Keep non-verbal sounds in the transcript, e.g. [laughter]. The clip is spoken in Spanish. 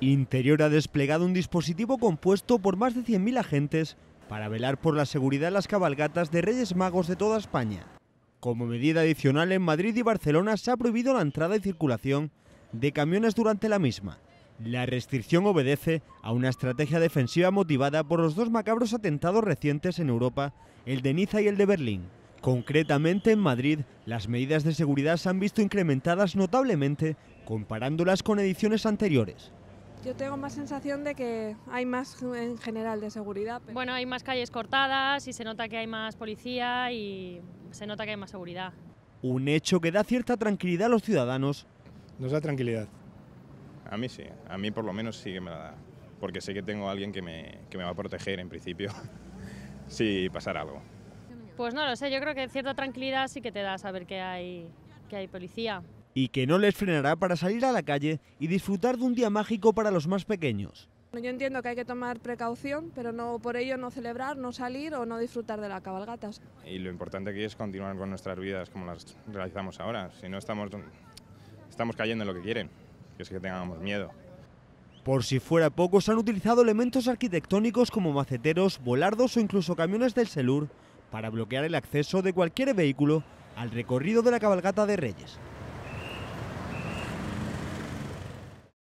Interior ha desplegado un dispositivo compuesto por más de 100.000 agentes para velar por la seguridad de las cabalgatas de Reyes Magos de toda España. Como medida adicional, en Madrid y Barcelona se ha prohibido la entrada y circulación de camiones durante la misma. La restricción obedece a una estrategia defensiva motivada por los dos macabros atentados recientes en Europa, el de Niza y el de Berlín. Concretamente en Madrid, las medidas de seguridad se han visto incrementadas notablemente comparándolas con ediciones anteriores. Yo tengo más sensación de que hay más en general de seguridad. Bueno, hay más calles cortadas y se nota que hay más policía y se nota que hay más seguridad. Un hecho que da cierta tranquilidad a los ciudadanos. Nos da tranquilidad. A mí sí, a mí por lo menos sí que me la da, porque sé que tengo a alguien que me, que me va a proteger en principio [laughs] si pasara algo. Pues no lo sé, yo creo que cierta tranquilidad sí que te da saber que hay, que hay policía y que no les frenará para salir a la calle y disfrutar de un día mágico para los más pequeños. Yo entiendo que hay que tomar precaución, pero no por ello no celebrar, no salir o no disfrutar de la cabalgata. Y lo importante aquí es continuar con nuestras vidas como las realizamos ahora. Si no estamos, estamos cayendo en lo que quieren, que es que tengamos miedo. Por si fuera poco, se han utilizado elementos arquitectónicos como maceteros, volardos o incluso camiones del Selur para bloquear el acceso de cualquier vehículo al recorrido de la cabalgata de Reyes.